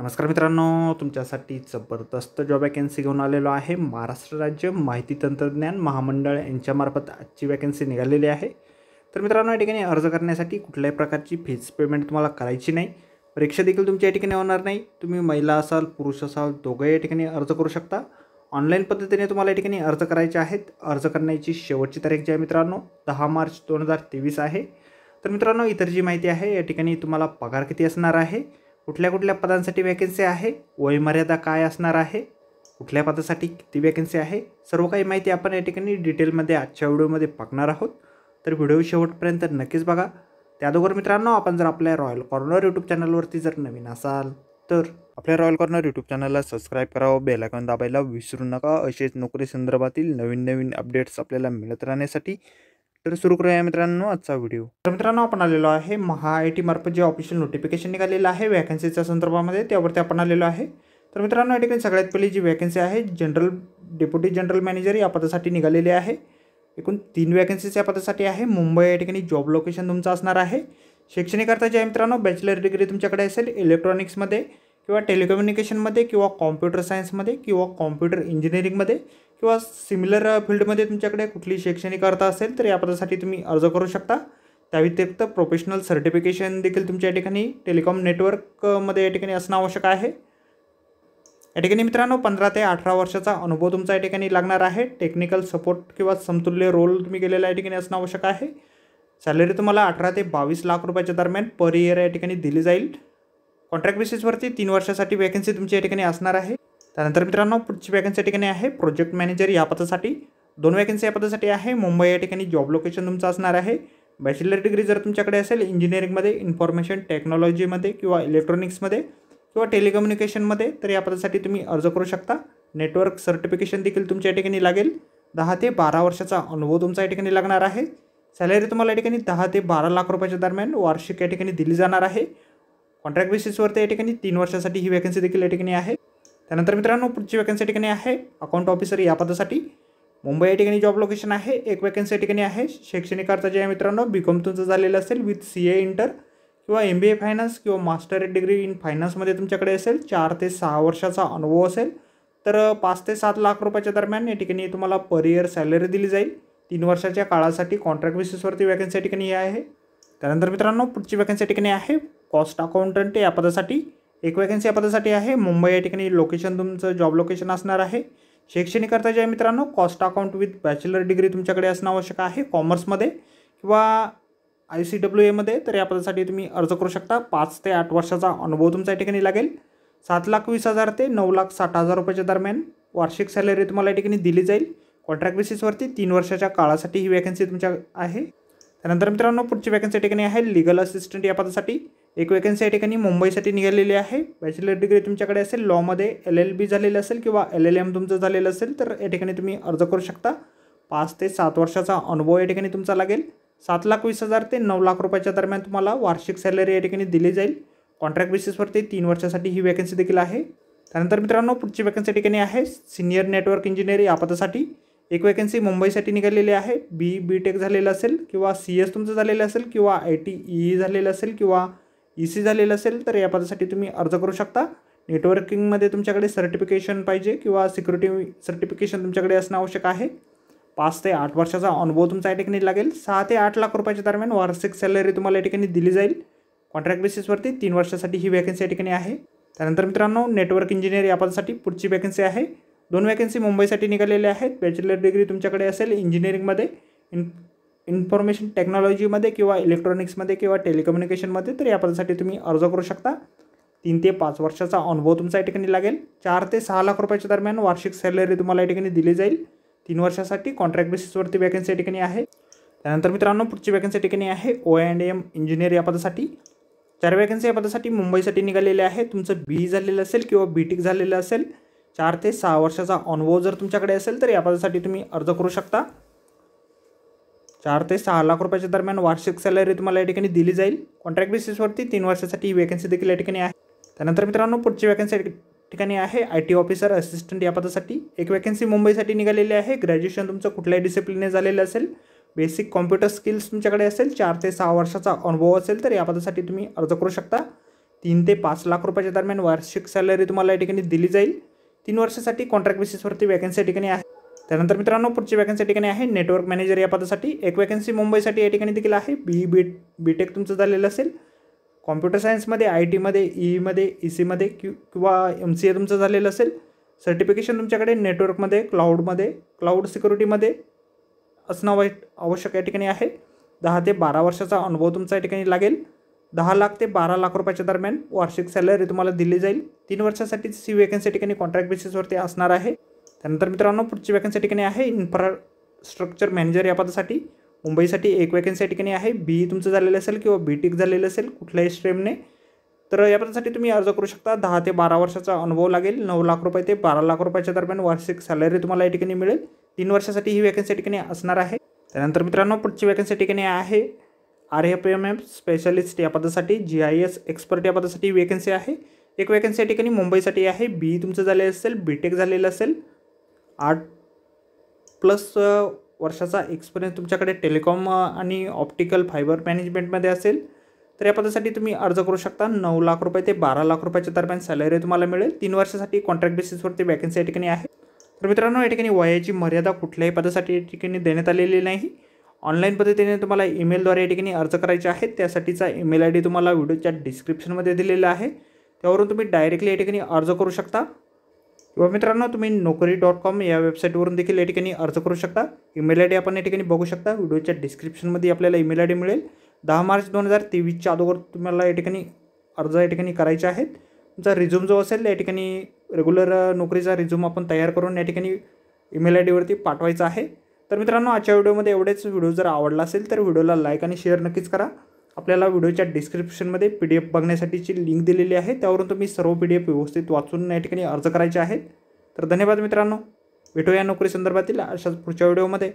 नमस्कार मित्रांनो तुमच्यासाठी जबरदस्त जॉब वॅकन्सी घेऊन आलेलो आहे महाराष्ट्र राज्य माहिती तंत्रज्ञान महामंडळ यांच्यामार्फत आजची वॅकन्सी निघालेली आहे तर मित्रांनो या ठिकाणी अर्ज करण्यासाठी कुठल्याही प्रकारची फीज पेमेंट तुम्हाला करायची नाही परीक्षा देखील तुमच्या या ठिकाणी होणार नाही तुम्ही महिला असाल पुरुष असाल दोघे या ठिकाणी अर्ज करू शकता ऑनलाईन पद्धतीने तुम्हाला या ठिकाणी अर्ज करायचे आहेत अर्ज करण्याची शेवटची तारीख जी आहे मित्रांनो दहा मार्च दोन हजार तेवीस आहे तर मित्रांनो इतर जी माहिती आहे या ठिकाणी तुम्हाला पगार किती असणार आहे कुठल्या कुठल्या पदांसाठी वॅकन्सी आहे वयमर्यादा काय असणार आहे कुठल्या पदासाठी किती वॅकन्सी आहे सर्व काही माहिती आपण या ठिकाणी डिटेलमध्ये आजच्या व्हिडिओमध्ये पाहणार आहोत तर व्हिडिओ शेवटपर्यंत नक्कीच बघा त्या मित्रांनो आपण जर आपल्या रॉयल कॉर्नर यूट्यूब चॅनलवरती जर नवीन असाल तर आपल्या रॉयल कॉर्नर यूट्यूब चॅनलला सबस्क्राईब करावं बेलायकॉन दाबायला विसरू नका असेच नोकरी संदर्भातील नवीन नवीन अपडेट्स आपल्याला मिळत राहण्यासाठी तर सुरू करूया मित्रांनो आजचा व्हिडिओ तर मित्रांनो आपण आलेलो आहे महा आय टी मार्फत जे ऑफिशियल नोटिफिकेशन निघालेलं आहे वॅकन्सीच्या संदर्भामध्ये त्यावरती आपण आलेलो आहे तर मित्रांनो या ठिकाणी सगळ्यात पहिली जी वॅकन्सी आहे जनरल डेप्युटी जनरल मॅनेजर या पदासाठी निघालेली आहे एकूण तीन वॅकन्सीज या पदासाठी आहे मुंबई या ठिकाणी जॉब लोकेशन तुमचं असणार आहे शैक्षणिकरता जे आहे मित्रांनो बॅचलर डिग्री तुमच्याकडे असेल इलेक्ट्रॉनिक्समध्ये किंवा टेलिकम्युनिकेशनमध्ये किंवा कॉम्प्युटर सायन्समध्ये किंवा कॉम्प्युटर इंजिनिअरिंगमध्ये किंवा सिमिलर फील्डमध्ये तुमच्याकडे कुठली शैक्षणिक अर्थ असेल तर या पदासाठी तुम्ही अर्ज करू शकता त्या व्यतिरिक्त प्रोफेशनल सर्टिफिकेशन देखील तुमच्या या ठिकाणी टेलिकॉम नेटवर्कमध्ये या ठिकाणी असणं आवश्यक आहे या ठिकाणी मित्रांनो पंधरा ते अठरा वर्षाचा अनुभव तुमचा या ठिकाणी लागणार आहे टेक्निकल सपोर्ट किंवा समतुल्य रोल तुम्ही केलेला या ठिकाणी असणं आवश्यक आहे सॅलरी तुम्हाला अठरा ते बावीस लाख रुपयाच्या दरम्यान पर इयर या ठिकाणी दिली जाईल कॉन्ट्रॅक्ट बेसिसवरती तीन वर्षासाठी वॅकन्सी तुमची या ठिकाणी असणार आहे त्यानंतर मित्रांनो पुढची वॅकन्सी या ठिकाणी आहे प्रोजेक्ट मॅनेजर या पदासाठी दोन वॅकन्सी या पदासाठी आहे मुंबई या ठिकाणी जॉब लोकेशन तुमचं असणार आहे बॅचलर डिग्री जर तुमच्याकडे असेल इंजिनिअरिंगमध्ये इन्फॉर्मेशन टेक्नॉलॉजीमध्ये किंवा इलेक्ट्रॉनिक्समध्ये किंवा टेलिकम्युनिकेशनमध्ये तर या पदासाठी तुम्ही अर्ज करू शकता नेटवर्क सर्टिफिकेशन देखील तुमच्या या ठिकाणी लागेल दहा ते बारा वर्षाचा अनुभव तुमचा या ठिकाणी लागणार आहे सॅलरी तुम्हाला या ठिकाणी दहा ते बारा लाख रुपयाच्या दरम्यान वार्षिक या ठिकाणी दिली जाणार आहे कॉन्ट्रॅक्ट बेसिसवर या ठिकाणी तीन वर्षासाठी ही वॅकन्सी देखील या ठिकाणी आहे त्यानंतर मित्रांनो पुढची वॅकन्सी ठिकाणी आहे अकाउंट ऑफिसर या पदासाठी मुंबई या ठिकाणी जॉब लोकेशन आहे एक वॅकन्सी ठिकाणी आहे शैक्षणिक अर्थ जे आहे मित्रांनो बी कॉम तुमचं झालेलं असेल विथ सी ए इंटर किंवा एम बी ए फायनान्स किंवा मास्टर डिग्री इन फायनान्समध्ये तुमच्याकडे असेल चार ते सहा वर्षाचा अनुभव असेल तर पाच ते सात लाख रुपयाच्या दरम्यान या ठिकाणी तुम्हाला पर इयर सॅलरी दिली जाईल तीन वर्षाच्या काळासाठी कॉन्ट्रॅक्ट बेसिसवरती वॅकन्सी ठिकाणी हे आहे त्यानंतर मित्रांनो पुढची वॅकन्सी ठिकाणी आहे कॉस्ट अकाउंटंट या पदासाठी एक वॅकन्सी या पदासाठी आहे मुंबई या ठिकाणी लोकेशन तुमचं जॉब लोकेशन असणार आहे शैक्षणिकरता जे आहे मित्रांनो cost account with bachelor degree तुमच्याकडे असणं आवश्यक आहे कॉमर्समध्ये किंवा आय सी डब्ल्यू एमध्ये तर या पदासाठी तुम्ही अर्ज करू शकता पाच ते आठ वर्षाचा अनुभव तुमचा या ठिकाणी लागेल सात लाख वीस हजार ते नऊ लाख साठ हजार रुपयाच्या दरम्यान वार्षिक सॅलरी तुम्हाला या ठिकाणी दिली जाईल कॉन्ट्रॅक्ट बेसिसवरती तीन वर्षाच्या काळासाठी ही वॅकन्सी तुमच्या आहे त्यानंतर मित्रांनो पुढची वॅकन्सी ठिकाणी आहे लिगल असिस्टंट या पदासाठी एक वेकन्सी या ठिकाणी मुंबईसाठी निघालेली आहे बॅचलर डिग्री तुमच्याकडे असेल लॉमध्ये एल एल बी झालेलं असेल किंवा एल एल एम तुमचं झालेलं असेल तर या ठिकाणी तुम्ही अर्ज करू शकता पाच ते सात वर्षाचा अनुभव या ठिकाणी तुमचा लागेल सात लाख वीस हजार ते नऊ लाख रुपयाच्या दरम्यान तुम्हाला वार्षिक सॅलरी या ठिकाणी दिली जाईल कॉन्ट्रॅक्ट बेसिसवरती तीन वर्षासाठी ही वॅकन्सी देखील आहे त्यानंतर मित्रांनो पुढची वॅकन्सी ठिकाणी आहे सिनियर नेटवर्क इंजिनिअर या पदासाठी एक वॅकन्सी मुंबईसाठी निघालेली आहे बी बी टेक झालेलं असेल किंवा सी एस तुमचं झालेलं असेल किंवा आय टी ई झालेलं असेल किंवा ई e सी झालेलं असेल तर या पदासाठी तुम्ही अर्ज करू शकता नेटवर्किंगमध्ये तुमच्याकडे सर्टिफिकेशन पाहिजे किंवा सिक्युरिटी सर्टिफिकेशन तुमच्याकडे असणं आवश्यक आहे पाच ते आठ वर्षाचा अनुभव तुमचा या ठिकाणी लागेल सहा ते आठ लाख रुपयाच्या दरम्यान वार्षिक सॅलरी तुम्हाला या ठिकाणी दिली जाईल कॉन्ट्रॅक्ट बेसिसवरती तीन वर्षासाठी ही वॅकन्सी या ठिकाणी आहे त्यानंतर मित्रांनो नेटवर्क इंजिनियर या पदासाठी पुढची वॅकन्सी आहे दोन वॅकन्सी मुंबईसाठी निघालेल्या आहेत बॅचलर डिग्री तुमच्याकडे असेल इंजिनिअरिंगमध्ये इन इन्फॉर्मेशन टेक्नॉलॉजीमध्ये किंवा इलेक्ट्रॉनिक्समध्ये किंवा टेलिकम्युनिकेशनमध्ये तर पदासाठी तुम्ही अर्ज करू शकता तीन ते पाच वर्षाचा अनुभव तुमचा या ठिकाणी लागेल चार ते सहा लाख रुपयाच्या दरम्यान वार्षिक सॅलरी तुम्हाला या ठिकाणी दिली जाईल तीन वर्षासाठी कॉन्ट्रॅक्ट बेसिसवरती वॅकन्सी या ठिकाणी आहे त्यानंतर मित्रांनो पुढची वॅकन्सी या ठिकाणी आहे ओ अँड एम इंजिनियर या पदासाठी चार वॅकन्सी या पदासाठी मुंबईसाठी निघालेले आहे तुमचं बी झालेलं असेल किंवा बी टीक e झालेलं असेल चार ते सहा वर्षाचा अनुभव जर तुमच्याकडे असेल तर या पदासाठी तुम्ही अर्ज करू शकता चार ते सहा लाख रुपयाच्या दरम्यान वार्षिक सॅलरी तुम्हाला या ठिकाणी दिली जाईल कॉन्ट्रॅक्ट बेसिसवरती तीन वर्षासाठी ही वॅकन्सी देखील या ठिकाणी आहे त्यानंतर मित्रांनो पुढची वॅकन्सी ठिकाणी आहे आय टी ऑफिसर असिस्टंट या पदासाठी एक वॅकन्सी मुंबईसाठी निघालेली आहे ग्रॅज्युएशन तुमचं कुठल्याही डिसिप्लिनने झालेलं असेल बेसिक कॉम्प्युटर स्किल्स तुमच्याकडे असेल चार ते सहा वर्षाचा अनुभव असेल तर या पदासाठी तुम्ही अर्ज करू शकता तीन ते पाच लाख रुपयाच्या दरम्यान वार्षिक सॅलरी तुम्हाला या ठिकाणी दिली जाईल तीन वर्षासाठी कॉन्ट्रॅक्ट बेसिसवरती वॅकन्सी ठिकाणी आहे त्यानंतर मित्रांनो पुढची वॅकन्सी ठिकाणी आहे नेटवर्क मॅनेजर या पदासाठी एक वॅकन्सी मुंबईसाठी या ठिकाणी देखील आहे बी बी बी टेक तुमचं झालेलं असेल कॉम्प्युटर सायन्समध्ये आय टीमध्ये ईमध्ये e e ई e सीमध्ये क्यू किंवा एम सी ए तुमचं झालेलं असेल सर्टिफिकेशन तुमच्याकडे नेटवर्कमध्ये क्लाउडमध्ये क्लाउड सिक्युरिटीमध्ये असणं वाईट आवश्यक या ठिकाणी आहे दहा ते बारा वर्षाचा अनुभव तुमचा या ठिकाणी लागेल दहा लाख ते बारा लाख रुपयाच्या दरम्यान वार्षिक सॅलरी तुम्हाला दिली जाईल तीन वर्षासाठी सी वॅकन्सी या ठिकाणी कॉन्ट्रॅक्ट बेसिसवरती असणार आहे त्यानंतर मित्रांनो पुढची वॅकन्सी ठिकाणी आहे इन्फ्रास्ट्रक्चर मॅनेजर या पदासाठी मुंबईसाठी एक वॅकन्सी ठिकाणी आहे बी e तुमचं झालेलं असेल किंवा बी टेक e झालेलं असेल कुठल्याही स्ट्रीमने तर या पदासाठी तुम्ही अर्ज करू शकता दहा ते बारा वर्षाचा अनुभव लागेल नऊ लाख रुपये ते बारा लाख रुपयाच्या दरम्यान वार्षिक सॅलरी तुम्हाला या ठिकाणी मिळेल तीन वर्षासाठी ही वॅकन्सी ठिकाणी असणार आहे त्यानंतर मित्रांनो पुढची वॅकन्सी ठिकाणी आहे R F M M specialist या पदासाठी जी आय एस एक्सपर्ट या पदासाठी वॅकन्सी आहे एक वॅकन्सी या ठिकाणी मुंबईसाठी आहे बी e तुमचं झालेलं असेल बी टेक झालेलं असेल आठ प्लस वर्षाचा एक्सपिरियन्स तुमच्याकडे टेलिकॉम आणि ऑप्टिकल फायबर मॅनेजमेंटमध्ये असेल तर या पदासाठी तुम्ही अर्ज करू शकता नऊ लाख रुपये ते बारा लाख रुपयाच्या दरम्यान सॅलरी तुम्हाला मिळेल तीन वर्षासाठी कॉन्ट्रॅक्ट बेसिसवरती वॅकन्सी या ठिकाणी आहे तर मित्रांनो या ठिकाणी वयाची मर्यादा कुठल्याही पदासाठी या ठिकाणी देण्यात आलेली नाही ऑनलाईन पद्धतीने तुम्हाला ईमेलद्वारे या ठिकाणी अर्ज करायचे आहेत त्यासाठीचा ईमेल आय डी तुम्हाला व्हिडिओच्या डिस्क्रिप्शनमध्ये दिलेला आहे त्यावरून तुम्ही डायरेक्टली या ठिकाणी अर्ज करू शकता किंवा मित्रांनो तुम्ही नोकरी डॉट कॉम या वेबसाईटवरून देखील या ठिकाणी अर्ज करू शकता ईमेल आय डी आपण या ठिकाणी बघू शकता व्हिडिओच्या डिस्क्रिप्शनमध्ये आपल्याला ईमेल आय डी मिळेल दहा मार्च दोन हजार तेवीसच्या अगोदर तुम्हाला या ठिकाणी अर्ज या ठिकाणी करायचे आहेत तुमचा रिझ्यूम जो असेल या ठिकाणी रेग्युलर नोकरीचा रिझ्यूम आपण तयार करून या ठिकाणी ईमेल आय डीवरती पाठवायचा आहे तर मित्रांनो आजच्या व्हिडिओमध्ये एवढेच व्हिडिओ जर आवडला असेल तर व्हिडिओला लाईक आणि शेअर नक्कीच करा आपल्याला व्हिडिओच्या डिस्क्रिप्शनमध्ये पी डी एफ बघण्यासाठीची लिंक दिलेली आहे त्यावरून तुम्ही सर्व पी डी एफ व्यवस्थित वाचून या ठिकाणी अर्ज करायचे आहेत तर धन्यवाद मित्रांनो भेटूया नोकरी संदर्भातील अशाच पुढच्या व्हिडिओमध्ये